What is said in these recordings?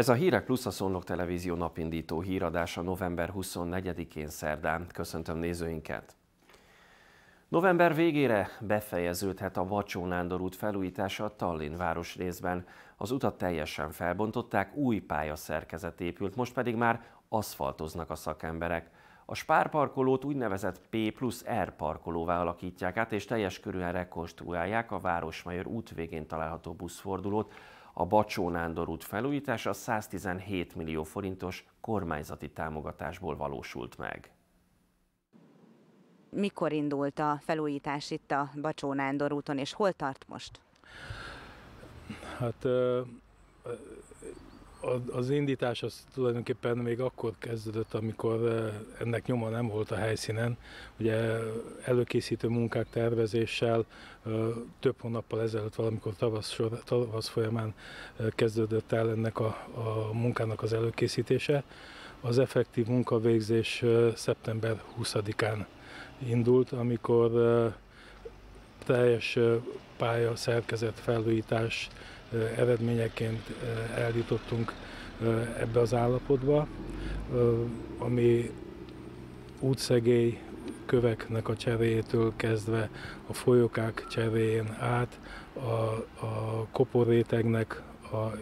Ez a Hírek Plusz a Szolnok Televízió napindító híradása november 24-én szerdán. Köszöntöm nézőinket! November végére befejeződhet a Vacsó Nándor út felújítása a Tallinn részben. Az utat teljesen felbontották, új pályaszerkezet épült, most pedig már aszfaltoznak a szakemberek. A spárparkolót úgynevezett P plusz R parkolóvá alakítják át, és teljes körűen rekonstruálják a Városmajor út végén található buszfordulót, a Bacsó Nándor út felújítása 117 millió forintos kormányzati támogatásból valósult meg. Mikor indult a felújítás itt a Bacsó Nándor úton, és hol tart most? Hát az indítás az tulajdonképpen még akkor kezdődött, amikor eh, ennek nyoma nem volt a helyszínen. Ugye előkészítő munkák tervezéssel eh, több hónappal ezelőtt valamikor tavasz, sor, tavasz folyamán eh, kezdődött el ennek a, a munkának az előkészítése. Az effektív munkavégzés szeptember 20-án indult, amikor teljes pálya szerkezet felújítás eredményeként eljutottunk ebbe az állapotba, ami útszegély köveknek a cseréjétől kezdve a folyokák cseréjén át, a, a koporétegnek a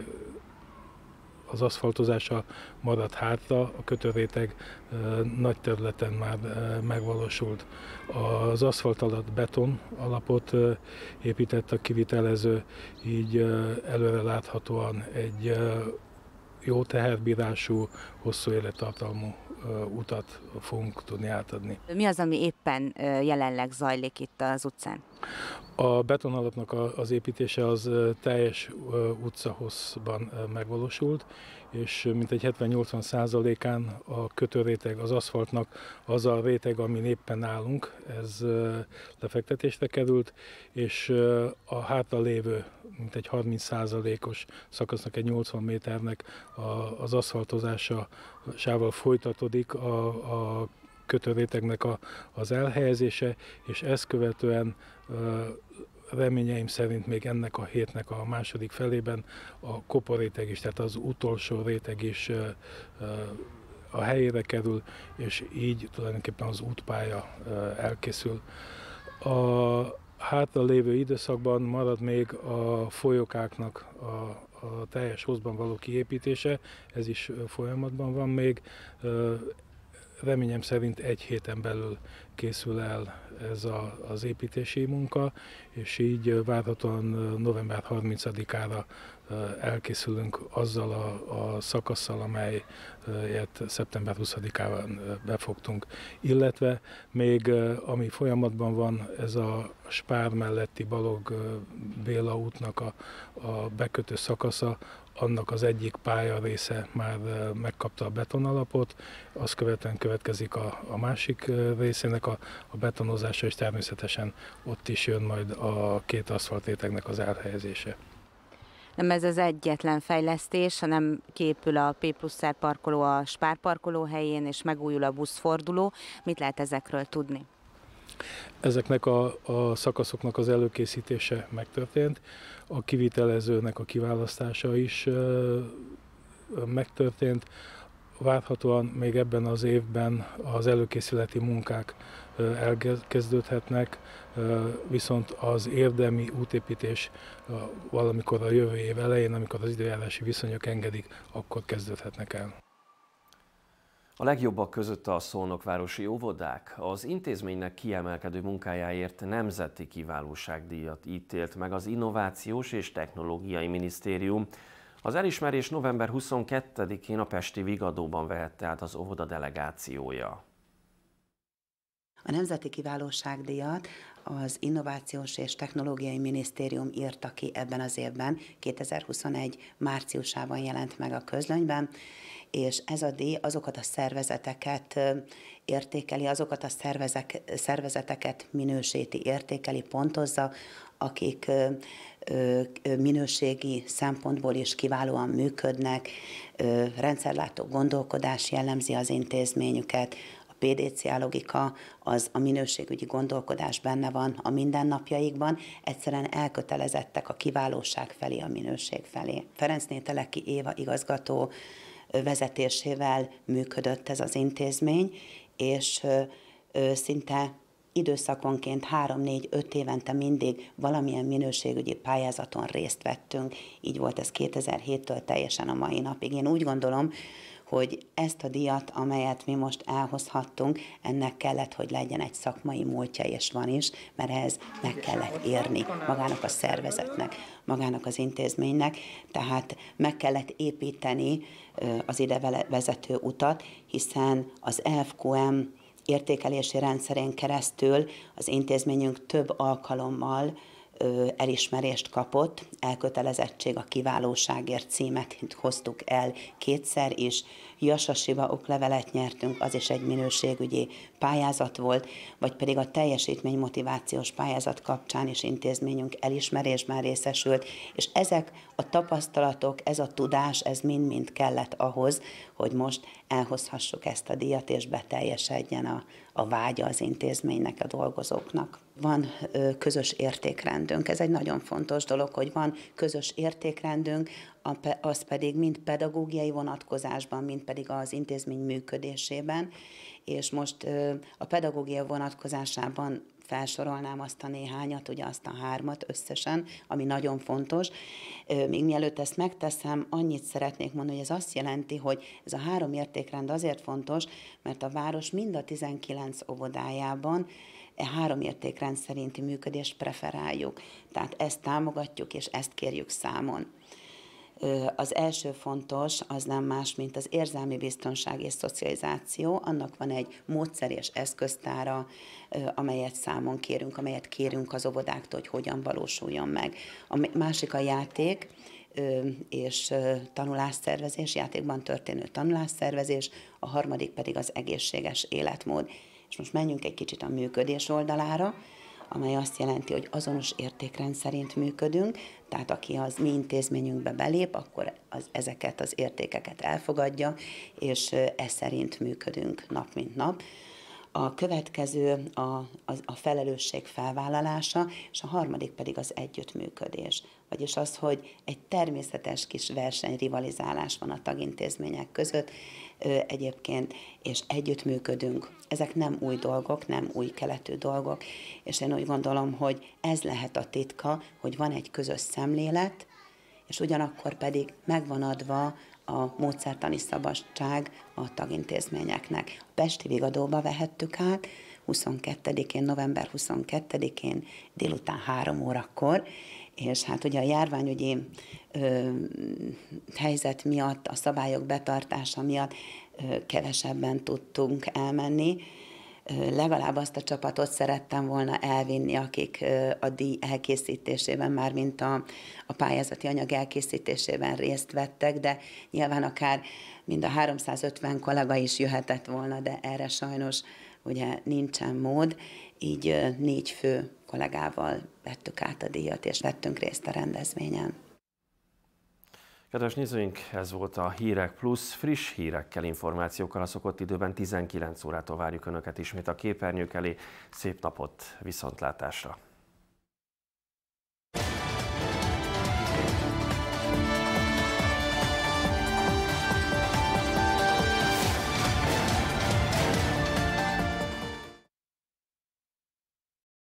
az aszfaltozása maradt hátra, a kötőréteg nagy területen már megvalósult. Az aszfalt alatt beton alapot épített a kivitelező, így előre láthatóan egy jó teherbírású, hosszú élettartalmú utat fogunk tudni átadni. Mi az, ami éppen jelenleg zajlik itt az utcán? A betonalapnak az építése az teljes utcahosszban megvalósult, és mintegy 70-80 százalékán a kötőréteg, az aszfaltnak az a réteg, ami éppen állunk, ez lefektetésre került, és a hátra lévő mintegy 30 százalékos szakasznak, egy 80 méternek az aszfaltozása sával folytatódik a, a kötőrétegnek a, az elhelyezése, és ezt követően reményeim szerint még ennek a hétnek a második felében a koporéteg is, tehát az utolsó réteg is a helyére kerül, és így tulajdonképpen az útpálya elkészül. A hátra lévő időszakban marad még a folyókáknak a, a teljes hozban való kiépítése, ez is folyamatban van még reményem szerint egy héten belül készül el ez a, az építési munka, és így várhatóan november 30-ára elkészülünk azzal a, a szakasszal, amelyet szeptember 20-án befogtunk. Illetve még ami folyamatban van, ez a Spár melletti Balog Béla útnak a, a bekötő szakasza, annak az egyik pálya része már megkapta a betonalapot, azt követően következik a, a másik részének a, a betonozása, és természetesen ott is jön majd a két aszfaltéteknek az elhelyezése. Nem ez az egyetlen fejlesztés, hanem képül a P plusz parkoló a Spár parkoló helyén, és megújul a buszforduló. Mit lehet ezekről tudni? Ezeknek a, a szakaszoknak az előkészítése megtörtént, a kivitelezőnek a kiválasztása is ö, megtörtént, Várhatóan még ebben az évben az előkészületi munkák elkezdődhetnek, viszont az érdemi útépítés valamikor a jövő év elején, amikor az időjárási viszonyok engedik, akkor kezdődhetnek el. A legjobbak között a szolnokvárosi óvodák. Az intézménynek kiemelkedő munkájáért nemzeti kiválóságdíjat ítélt meg az Innovációs és Technológiai Minisztérium. Az elismerés november 22-én a Pesti Vigadóban vehette át az óvoda delegációja. A Nemzeti díjat az Innovációs és Technológiai Minisztérium írta ki ebben az évben, 2021 márciusában jelent meg a közlönyben, és ez a díj azokat a szervezeteket értékeli, azokat a szervezek, szervezeteket minősíti, értékeli, pontozza, akik minőségi szempontból is kiválóan működnek, rendszerlátó gondolkodás jellemzi az intézményüket, PDCA logika, az a minőségügyi gondolkodás benne van a mindennapjaikban, egyszerűen elkötelezettek a kiválóság felé, a minőség felé. Ferenc Nételeki Éva igazgató vezetésével működött ez az intézmény, és szinte időszakonként 3-4-5 évente mindig valamilyen minőségügyi pályázaton részt vettünk. Így volt ez 2007-től teljesen a mai napig. Én úgy gondolom, hogy ezt a díjat, amelyet mi most elhozhattunk, ennek kellett, hogy legyen egy szakmai múltja, és van is, mert ehhez meg kellett érni magának a szervezetnek, magának az intézménynek, tehát meg kellett építeni az ide vezető utat, hiszen az FQM értékelési rendszerén keresztül az intézményünk több alkalommal elismerést kapott, elkötelezettség a kiválóságért címet hoztuk el kétszer is, Jasasiba oklevelet nyertünk, az is egy minőségügyi pályázat volt, vagy pedig a teljesítmény motivációs pályázat kapcsán is intézményünk elismerésben részesült, és ezek a tapasztalatok, ez a tudás, ez mind-mind kellett ahhoz, hogy most elhozhassuk ezt a díjat, és beteljesedjen a, a vágya az intézménynek, a dolgozóknak van közös értékrendünk. Ez egy nagyon fontos dolog, hogy van közös értékrendünk, az pedig mind pedagógiai vonatkozásban, mind pedig az intézmény működésében. És most a pedagógia vonatkozásában felsorolnám azt a néhányat, ugye azt a hármat összesen, ami nagyon fontos. Még mielőtt ezt megteszem, annyit szeretnék mondani, hogy ez azt jelenti, hogy ez a három értékrend azért fontos, mert a város mind a 19 óvodájában e három értékrend szerinti működést preferáljuk. Tehát ezt támogatjuk, és ezt kérjük számon. Az első fontos, az nem más, mint az érzelmi biztonság és szocializáció. Annak van egy módszer és eszköztára, amelyet számon kérünk, amelyet kérünk az óvodáktól, hogy hogyan valósuljon meg. A másik a játék, és tanulásszervezés, játékban történő tanulásszervezés, a harmadik pedig az egészséges életmód. És most menjünk egy kicsit a működés oldalára, amely azt jelenti, hogy azonos értékrend szerint működünk, tehát aki az mi intézményünkbe belép, akkor az, ezeket az értékeket elfogadja, és e szerint működünk nap mint nap a következő a, a, a felelősség felvállalása, és a harmadik pedig az együttműködés. Vagyis az, hogy egy természetes kis versenyrivalizálás van a tagintézmények között ö, egyébként, és együttműködünk. Ezek nem új dolgok, nem új keletű dolgok, és én úgy gondolom, hogy ez lehet a titka, hogy van egy közös szemlélet, és ugyanakkor pedig megvan adva a módszertani szabadság a tagintézményeknek. A Pesti Vigadóba vehettük át, 22-én, november 22-én délután 3 órakor, és hát ugye a járványügyi ö, helyzet miatt, a szabályok betartása miatt ö, kevesebben tudtunk elmenni, legalább azt a csapatot szerettem volna elvinni, akik a díj elkészítésében, már mint a, a pályázati anyag elkészítésében részt vettek, de nyilván akár mind a 350 kollega is jöhetett volna, de erre sajnos ugye nincsen mód, így négy fő kollégával vettük át a díjat, és vettünk részt a rendezvényen. Kedves nézőink, ez volt a Hírek Plus. Friss hírekkel, információkkal a szokott időben 19 órától várjuk Önöket ismét a képernyők elé. Szép napot, viszontlátásra!